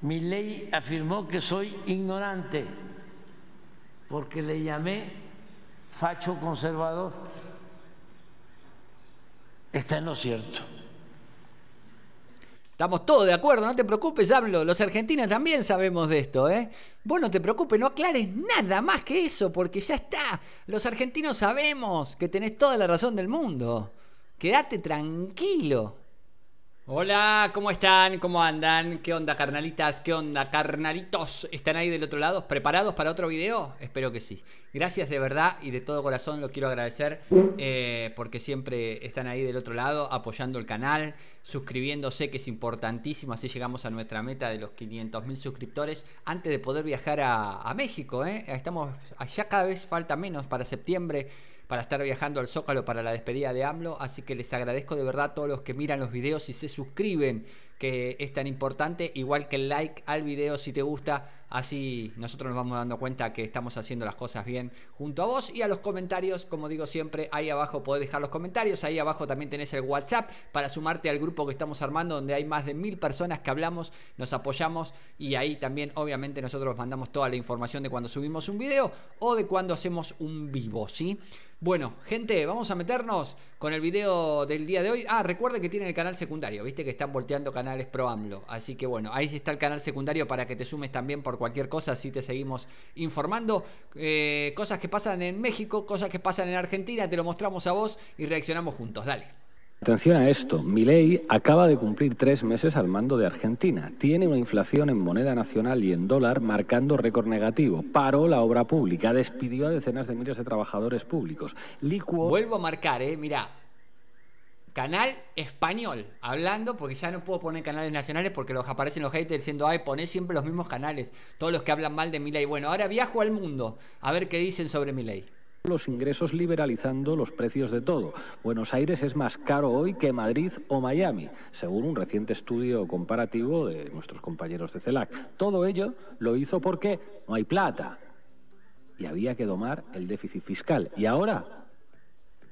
Mi ley afirmó que soy ignorante porque le llamé facho conservador. Está en lo cierto. Estamos todos de acuerdo, no te preocupes, hablo. Los argentinos también sabemos de esto, ¿eh? Vos no te preocupes, no aclares nada más que eso, porque ya está. Los argentinos sabemos que tenés toda la razón del mundo. Quédate tranquilo. Hola, ¿cómo están? ¿Cómo andan? ¿Qué onda, carnalitas? ¿Qué onda, carnalitos? ¿Están ahí del otro lado? ¿Preparados para otro video? Espero que sí. Gracias de verdad y de todo corazón lo quiero agradecer eh, porque siempre están ahí del otro lado apoyando el canal, suscribiéndose que es importantísimo, así llegamos a nuestra meta de los 500.000 suscriptores antes de poder viajar a, México. ¿eh? Estamos, allá cada vez falta menos para septiembre para estar viajando al Zócalo para la despedida de AMLO, así que les agradezco de verdad a todos los que miran los videos y se suscriben, que es tan importante, igual que el like al video si te gusta, así nosotros nos vamos dando cuenta que estamos haciendo las cosas bien junto a vos y a los comentarios, como digo siempre, ahí abajo podés dejar los comentarios, ahí abajo también tenés el WhatsApp para sumarte al grupo que estamos armando donde hay más de mil personas que hablamos, nos apoyamos y ahí también obviamente nosotros mandamos toda la información de cuando subimos un video o de cuando hacemos un vivo, ¿sí? Bueno, gente, vamos a meternos con el video del día de hoy. Ah, recuerden que tienen el canal secundario, viste que están volteando canales pro AMLO. Así que bueno, ahí está el canal secundario para que te sumes también por cualquier cosa, si te seguimos informando. Eh, cosas que pasan en México, cosas que pasan en Argentina, te lo mostramos a vos y reaccionamos juntos. Dale. Atención a esto, Milei acaba de cumplir tres meses al mando de Argentina. Tiene una inflación en moneda nacional y en dólar marcando récord negativo. Paró la obra pública, despidió a decenas de miles de trabajadores públicos. liquo Vuelvo a marcar, eh, mira. Canal español, hablando, porque ya no puedo poner canales nacionales porque los aparecen los haters diciendo, ay, poné siempre los mismos canales, todos los que hablan mal de Milei. Bueno, ahora viajo al mundo a ver qué dicen sobre Milei los ingresos liberalizando los precios de todo. Buenos Aires es más caro hoy que Madrid o Miami, según un reciente estudio comparativo de nuestros compañeros de CELAC. Todo ello lo hizo porque no hay plata y había que domar el déficit fiscal. Y ahora,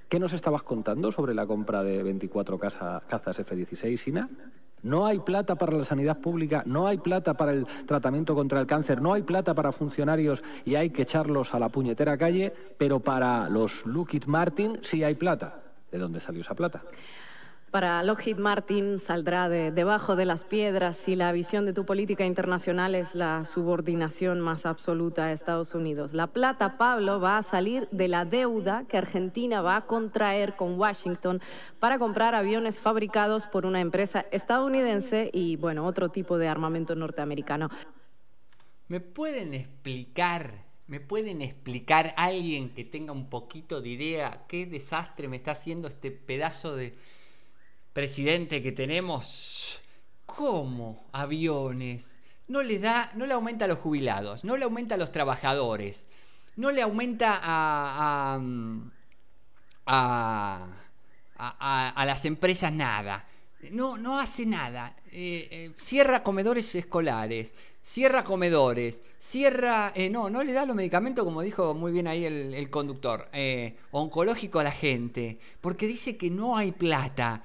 ¿qué nos estabas contando sobre la compra de 24 cazas F-16, Sina? No hay plata para la sanidad pública, no hay plata para el tratamiento contra el cáncer, no hay plata para funcionarios y hay que echarlos a la puñetera calle, pero para los Lockheed Martin sí hay plata. ¿De dónde salió esa plata? para Lockheed Martin saldrá de debajo de las piedras si la visión de tu política internacional es la subordinación más absoluta a Estados Unidos. La plata, Pablo, va a salir de la deuda que Argentina va a contraer con Washington para comprar aviones fabricados por una empresa estadounidense y, bueno, otro tipo de armamento norteamericano. ¿Me pueden explicar? ¿Me pueden explicar alguien que tenga un poquito de idea qué desastre me está haciendo este pedazo de presidente que tenemos, ¿cómo aviones? No le da, no le aumenta a los jubilados, no le aumenta a los trabajadores, no le aumenta a, a, mm, a, a las empresas nada. No, no hace nada. Eh, eh, cierra comedores escolares, cierra comedores, cierra... Eh, no, no le da los medicamentos, como dijo muy bien ahí el conductor, oncológico a la gente, porque dice que no hay plata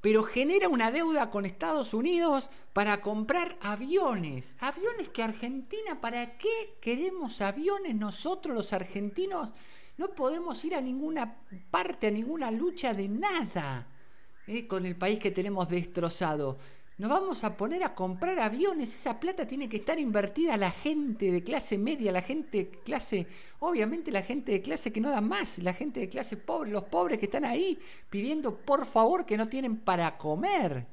pero genera una deuda con Estados Unidos para comprar aviones. Aviones que Argentina, ¿para qué queremos aviones nosotros los argentinos? No podemos ir a ninguna parte, a ninguna lucha de nada ¿eh? con el país que tenemos destrozado nos vamos a poner a comprar aviones, esa plata tiene que estar invertida a la gente de clase media, la gente de clase, obviamente la gente de clase que no da más, la gente de clase pobre, los pobres que están ahí pidiendo por favor que no tienen para comer.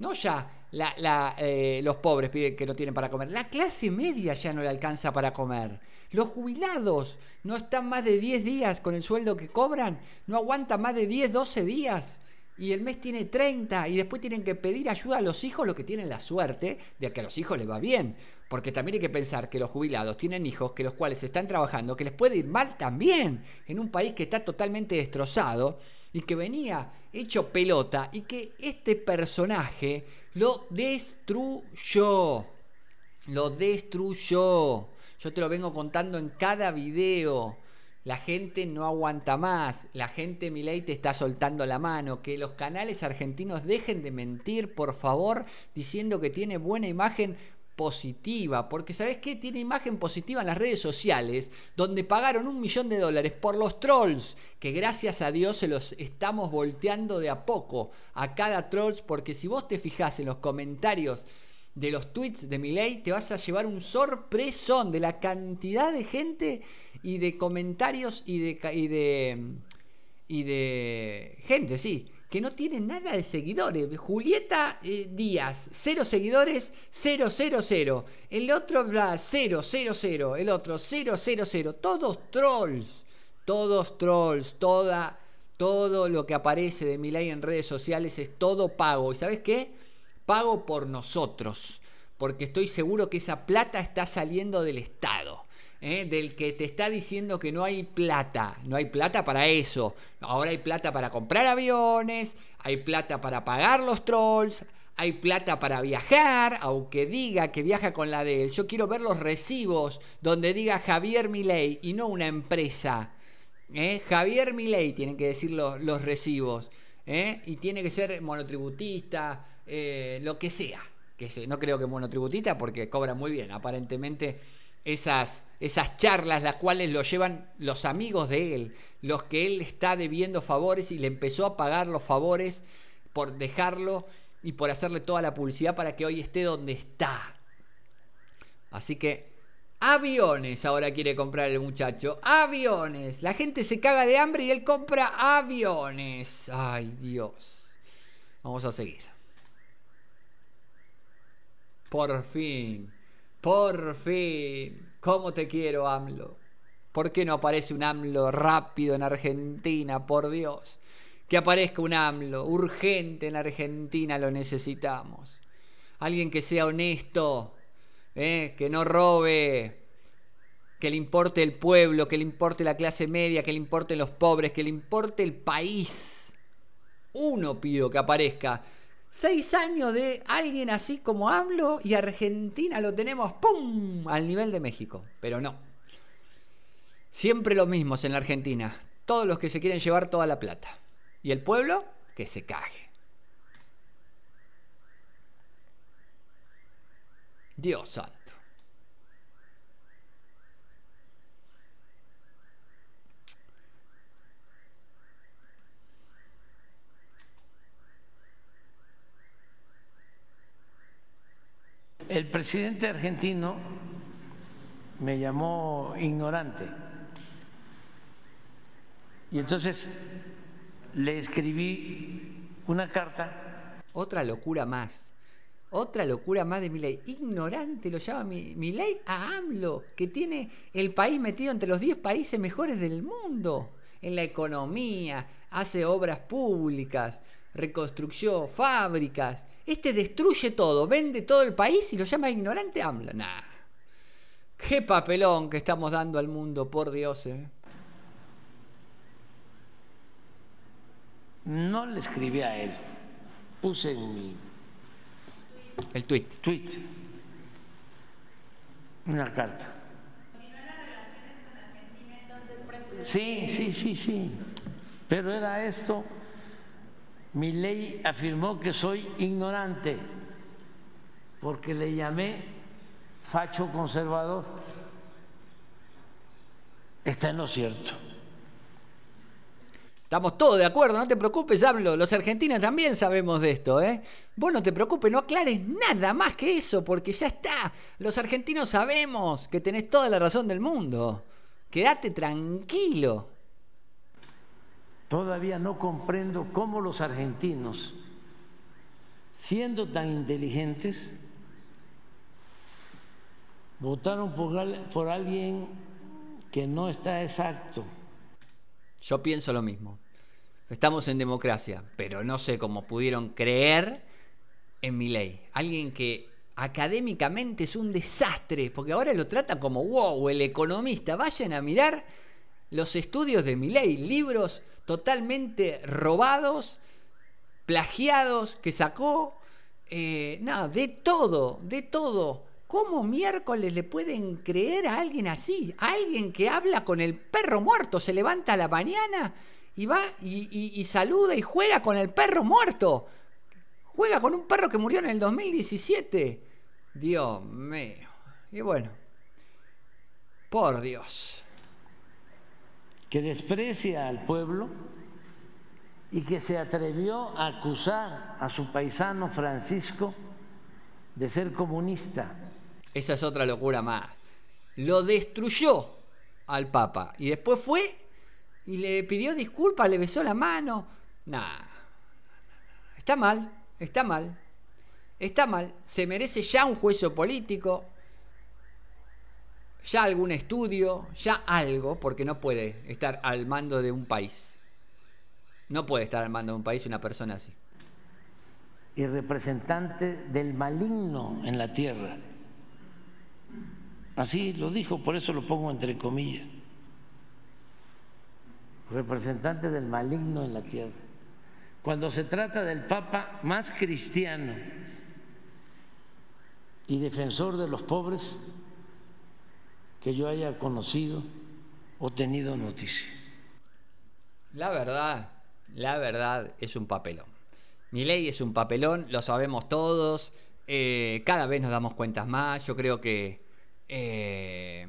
No ya la, eh, los pobres piden que no tienen para comer, la clase media ya no le alcanza para comer. Los jubilados no están más de 10 días con el sueldo que cobran, no aguanta más de 10, 12 días y el mes tiene 30 y después tienen que pedir ayuda a los hijos, los que tienen la suerte de que a los hijos les va bien. Porque también hay que pensar que los jubilados tienen hijos que los cuales están trabajando, que les puede ir mal también en un país que está totalmente destrozado y que venía hecho pelota y que este personaje lo destruyó. Lo destruyó. Yo te lo vengo contando en cada video la gente no aguanta más, la gente Milei te está soltando la mano, que los canales argentinos dejen de mentir, por favor, diciendo que tiene buena imagen positiva, porque ¿sabes qué? Tiene imagen positiva en las redes sociales, donde pagaron un millón de dólares por los trolls, que gracias a Dios se los estamos volteando de a poco a cada trolls, porque si vos te fijas en los comentarios de los tweets de Milei, te vas a llevar un sorpresón de la cantidad de gente y de comentarios y de, y de, y de gente, sí, que no tiene nada de seguidores. Julieta eh, Díaz, cero seguidores, 000. El otro, bla, 000. El otro, 000. Todos trolls, todos trolls, toda, todo lo que aparece de Milay en redes sociales es todo pago. ¿Y sabes qué? Pago por nosotros, porque estoy seguro que esa plata está saliendo del Estado ¿eh? del que te está diciendo que no hay plata, no hay plata para eso. Ahora hay plata para comprar aviones, hay plata para pagar los trolls, hay plata para viajar, aunque diga que viaja con la de él. Yo quiero ver los recibos donde diga Javier Milei y no una empresa. ¿eh? Javier Milei tienen que decir los, recibos. ¿eh? Y tiene que ser monotributista, lo que sea. Que no creo que monotributista porque cobra muy bien. Aparentemente esas, esas charlas, las cuales lo llevan los amigos de él, los que él está debiendo favores y le empezó a pagar los favores por dejarlo y por hacerle toda la publicidad para que hoy esté donde está. Así que aviones ahora quiere comprar el muchacho. Aviones. La gente se caga de hambre y él compra aviones. Ay Dios. Vamos a seguir. Por fin. Por fin. ¿Cómo te quiero, AMLO? ¿Por qué no aparece un AMLO rápido en Argentina? Por Dios. Que aparezca un AMLO urgente en Argentina, lo necesitamos. Alguien que sea honesto, ¿eh? que no robe, que le importe el pueblo, que le importe la clase media, que le importe los pobres, que le importe el país. Uno pido que aparezca. Seis años de alguien así como hablo y Argentina lo tenemos ¡pum! al nivel de México. Pero no. Siempre los mismos en la Argentina. Todos los que se quieren llevar toda la plata. Y el pueblo, que se cague. Dios santo. El presidente argentino me llamó ignorante. Y entonces le escribí una carta. Otra locura más. Otra locura más de mi ley, Ignorante lo llama mi ley a AMLO, que tiene el país metido entre los 10 países mejores del mundo. En la economía, hace obras públicas, reconstrucción, fábricas, este destruye todo, vende todo el país y lo llama ignorante habla Qué papelón que estamos dando al mundo, por Dios. Eh. No le escribí a él. Puse en mi. El tweet. Tweet. Una carta. Sí, sí, sí, sí. Pero era esto mi ley afirmó que soy ignorante porque le llamé facho conservador. Está en lo cierto. Estamos todos de acuerdo, no te preocupes, hablo. Los argentinos también sabemos de esto, ¿eh? Vos no te preocupes, no aclares nada más que eso, porque ya está. Los argentinos sabemos que tenés toda la razón del mundo. Quédate tranquilo. Todavía no comprendo cómo los argentinos, siendo tan inteligentes, votaron por, alguien que no está exacto. Yo pienso lo mismo. Estamos en democracia, pero no sé cómo pudieron creer en mi ley. Alguien que académicamente es un desastre, porque ahora lo trata como wow, el economista. Vayan a mirar los estudios de mi ley, libros totalmente robados, plagiados que sacó, eh, nada, de todo, de todo. ¿Cómo miércoles le pueden creer a alguien así? A alguien que habla con el perro muerto, se levanta a la mañana y va y saluda y juega con el perro muerto. Juega con un perro que murió en el 2017. Dios mío. Y bueno, por Dios que desprecia al pueblo y que se atrevió a acusar a su paisano Francisco de ser comunista. Esa es otra locura más. Lo destruyó al Papa y después fue y le pidió disculpas, le besó la mano. Nah, está mal, está mal, está mal. Se merece ya un juicio político, ya algún estudio, ya algo, porque no puede estar al mando de un país. No puede estar al mando de un país una persona así. Y representante del maligno en la tierra. Así lo dijo, por eso lo pongo entre comillas. Representante del maligno en la tierra. Cuando se trata del Papa más cristiano y defensor de los pobres, que yo haya conocido o tenido noticia. La verdad, la verdad es un papelón. Mi ley es un papelón, lo sabemos todos, eh, cada vez nos damos cuentas más, yo creo que eh,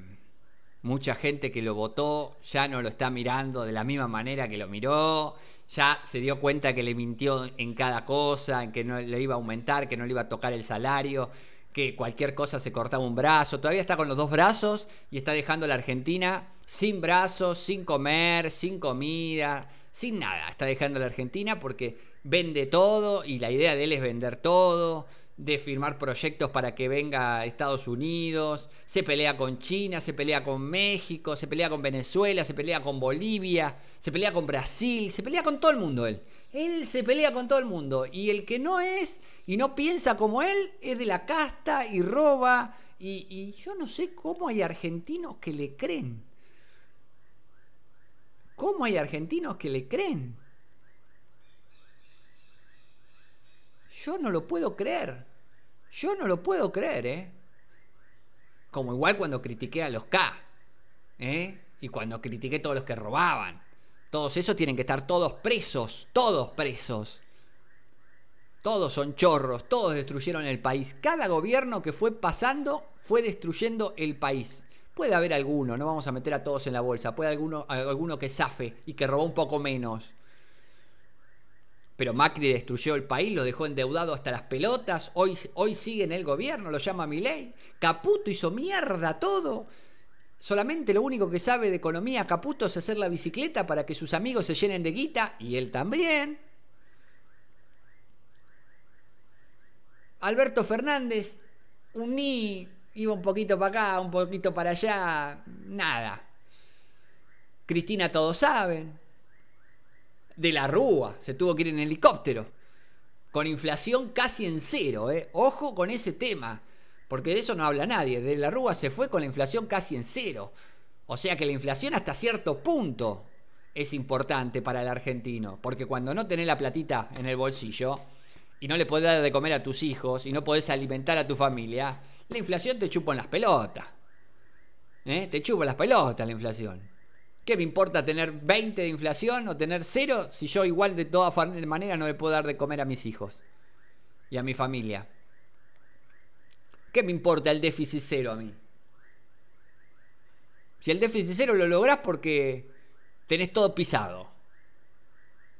mucha gente que lo votó ya no lo está mirando de la misma manera que lo miró, ya se dio cuenta que le mintió en cada cosa, que no le iba a aumentar, que no le iba a tocar el salario que cualquier cosa se cortaba un brazo, todavía está con los dos brazos y está dejando a la Argentina sin brazos, sin comer, sin comida, sin nada. Está dejando a la Argentina porque vende todo y la idea de él es vender todo, de firmar proyectos para que venga a Estados Unidos, se pelea con China, se pelea con México, se pelea con Venezuela, se pelea con Bolivia, se pelea con Brasil, se pelea con todo el mundo él. Él se pelea con todo el mundo. Y el que no es y no piensa como él es de la casta y roba. Y, yo no sé cómo hay argentinos que le creen. ¿Cómo hay argentinos que le creen? Yo no lo puedo creer. Yo no lo puedo creer, ¿eh? Como igual cuando critiqué a los K, ¿eh? Y cuando critiqué a todos los que robaban. Todos esos tienen que estar todos presos, todos presos. Todos son chorros, todos destruyeron el país. Cada gobierno que fue pasando fue destruyendo el país. Puede haber alguno, no vamos a meter a todos en la bolsa, puede alguno, alguno que zafe y que robó un poco menos. Pero Macri destruyó el país, lo dejó endeudado hasta las pelotas, hoy, hoy sigue en el gobierno, lo llama ley. Caputo hizo mierda todo, Solamente lo único que sabe de economía Caputo es hacer la bicicleta para que sus amigos se llenen de guita y él también. Alberto Fernández, un ni, iba un poquito para acá, un poquito para allá, nada. Cristina todos saben. De la Rúa, se tuvo que ir en helicóptero. Con inflación casi en cero, ¿eh? Ojo con ese tema. Porque de eso no habla nadie. De la Rúa se fue con la inflación casi en cero. O sea que la inflación hasta cierto punto es importante para el argentino. Porque cuando no tenés la platita en el bolsillo y no le podés dar de comer a tus hijos y no podés alimentar a tu familia, la inflación te chupa en las pelotas. ¿Eh? Te chupa las pelotas la inflación. ¿Qué me importa tener 20 de inflación o tener cero si yo igual de todas maneras no le puedo dar de comer a mis hijos y a mi familia? ¿Qué me importa el déficit cero a mí? Si el déficit cero lo lográs porque tenés todo pisado.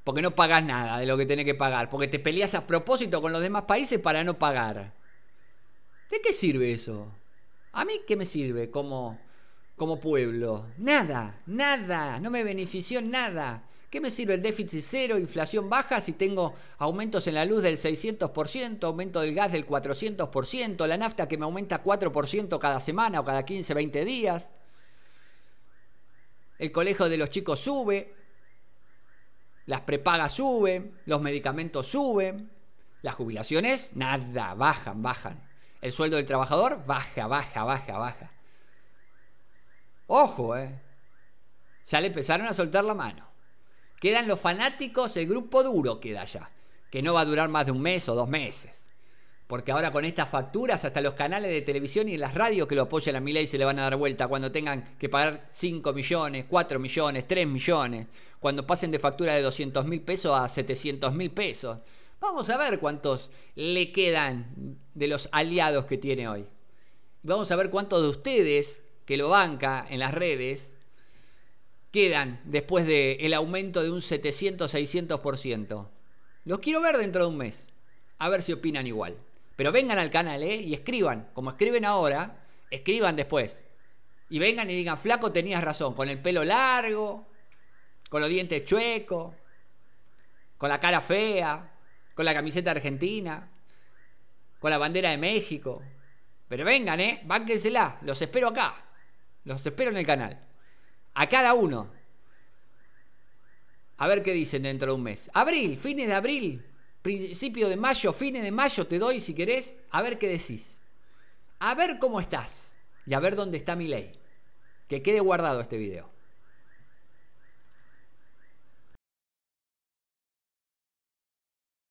Porque no pagas nada de lo que tenés que pagar. Porque te peleas a propósito con los demás países para no pagar. ¿De qué sirve eso? ¿A mí qué me sirve como, como pueblo? Nada, nada. No me benefició nada. ¿Qué me sirve el déficit cero, inflación baja si tengo aumentos en la luz del 600%, aumento del gas del 400%, la nafta que me aumenta 4% cada semana o cada 15, 20 días? El colegio de los chicos sube, las prepagas suben, los medicamentos suben, las jubilaciones, nada, bajan, bajan. El sueldo del trabajador baja, baja, baja, baja. Ojo, eh. Ya le empezaron a soltar la mano. Quedan los fanáticos, el grupo duro queda ya, que no va a durar más de un mes o dos meses. Porque ahora con estas facturas, hasta los canales de televisión y las radios que lo apoyan a ley se le van a dar vuelta cuando tengan que pagar 5 millones, 4 millones, 3 millones, cuando pasen de factura de 200 mil pesos a 700 mil pesos. Vamos a ver cuántos le quedan de los aliados que tiene hoy. Vamos a ver cuántos de ustedes que lo banca en las redes quedan después del el aumento de un 700-600%? Los quiero ver dentro de un mes. A ver si opinan igual. Pero vengan al canal ¿eh? y escriban. Como escriben ahora, escriban después. Y vengan y digan, flaco, tenías razón. Con el pelo largo, con los dientes chuecos, con la cara fea, con la camiseta argentina, con la bandera de México. Pero vengan, ¿eh? Bánquensela. Los espero acá. Los espero en el canal. A cada uno. A ver qué dicen dentro de un mes. Abril, fines de abril, principio de mayo, fines de mayo te doy si querés. A ver qué decís. A ver cómo estás. Y a ver dónde está mi ley. Que quede guardado este video.